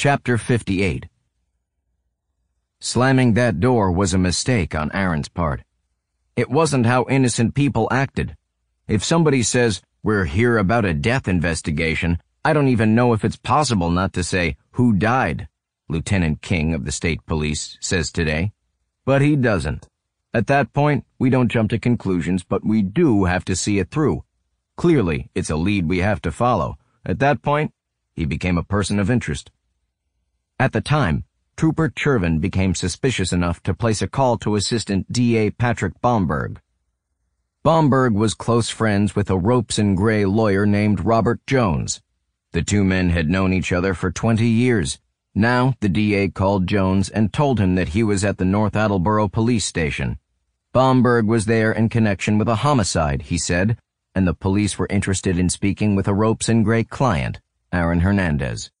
Chapter 58 Slamming that door was a mistake on Aaron's part. It wasn't how innocent people acted. If somebody says, we're here about a death investigation, I don't even know if it's possible not to say, who died, Lieutenant King of the State Police says today. But he doesn't. At that point, we don't jump to conclusions, but we do have to see it through. Clearly, it's a lead we have to follow. At that point, he became a person of interest. At the time, Trooper Chervin became suspicious enough to place a call to Assistant DA Patrick Bomberg. Bomberg was close friends with a ropes and gray lawyer named Robert Jones. The two men had known each other for 20 years. Now, the DA called Jones and told him that he was at the North Attleboro police station. Bomberg was there in connection with a homicide, he said, and the police were interested in speaking with a ropes and gray client, Aaron Hernandez.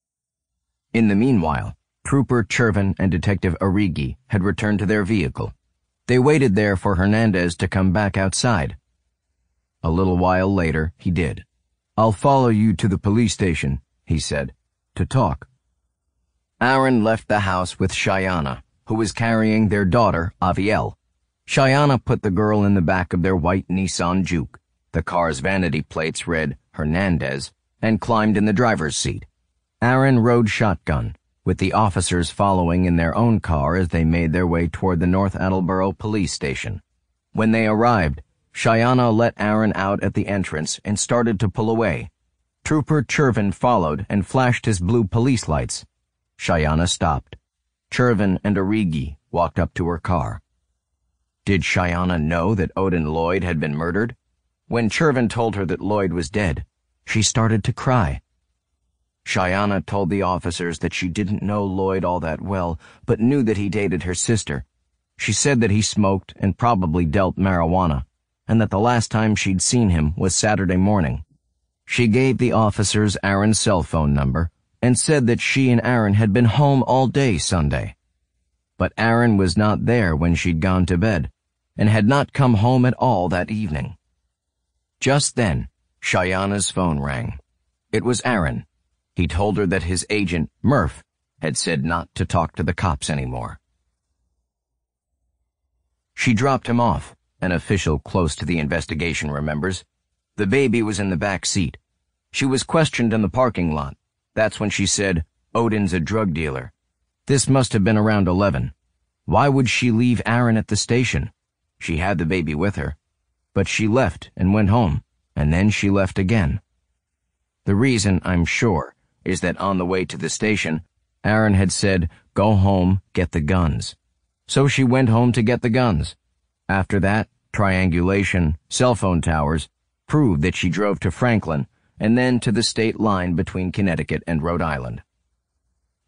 In the meanwhile, Trooper Chervin and Detective Arigi had returned to their vehicle. They waited there for Hernandez to come back outside. A little while later, he did. I'll follow you to the police station, he said, to talk. Aaron left the house with Cheyenne, who was carrying their daughter, Aviel. Cheyenne put the girl in the back of their white Nissan Juke. The car's vanity plates read Hernandez and climbed in the driver's seat. Aaron rode shotgun, with the officers following in their own car as they made their way toward the North Attleboro police station. When they arrived, Shiana let Aaron out at the entrance and started to pull away. Trooper Chervin followed and flashed his blue police lights. Shiana stopped. Chervin and Origi walked up to her car. Did Shiana know that Odin Lloyd had been murdered? When Chervin told her that Lloyd was dead, she started to cry. Cheyenne told the officers that she didn't know Lloyd all that well, but knew that he dated her sister. She said that he smoked and probably dealt marijuana, and that the last time she'd seen him was Saturday morning. She gave the officers Aaron's cell phone number and said that she and Aaron had been home all day Sunday. But Aaron was not there when she'd gone to bed and had not come home at all that evening. Just then, Cheyenne's phone rang. It was Aaron, he told her that his agent, Murph, had said not to talk to the cops anymore. She dropped him off, an official close to the investigation remembers. The baby was in the back seat. She was questioned in the parking lot. That's when she said, Odin's a drug dealer. This must have been around 11. Why would she leave Aaron at the station? She had the baby with her. But she left and went home, and then she left again. The reason, I'm sure, is that on the way to the station, Aaron had said, go home, get the guns. So she went home to get the guns. After that, triangulation, cell phone towers, proved that she drove to Franklin and then to the state line between Connecticut and Rhode Island.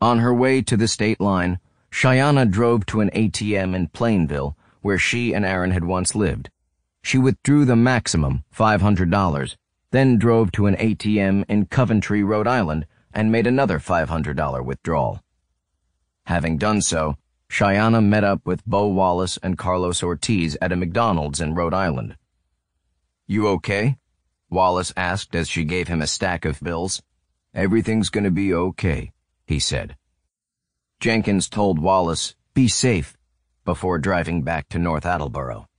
On her way to the state line, Cheyenne drove to an ATM in Plainville where she and Aaron had once lived. She withdrew the maximum, $500, then drove to an ATM in Coventry, Rhode Island, and made another $500 withdrawal. Having done so, Cheyenne met up with Bo Wallace and Carlos Ortiz at a McDonald's in Rhode Island. You okay? Wallace asked as she gave him a stack of bills. Everything's gonna be okay, he said. Jenkins told Wallace, be safe, before driving back to North Attleboro.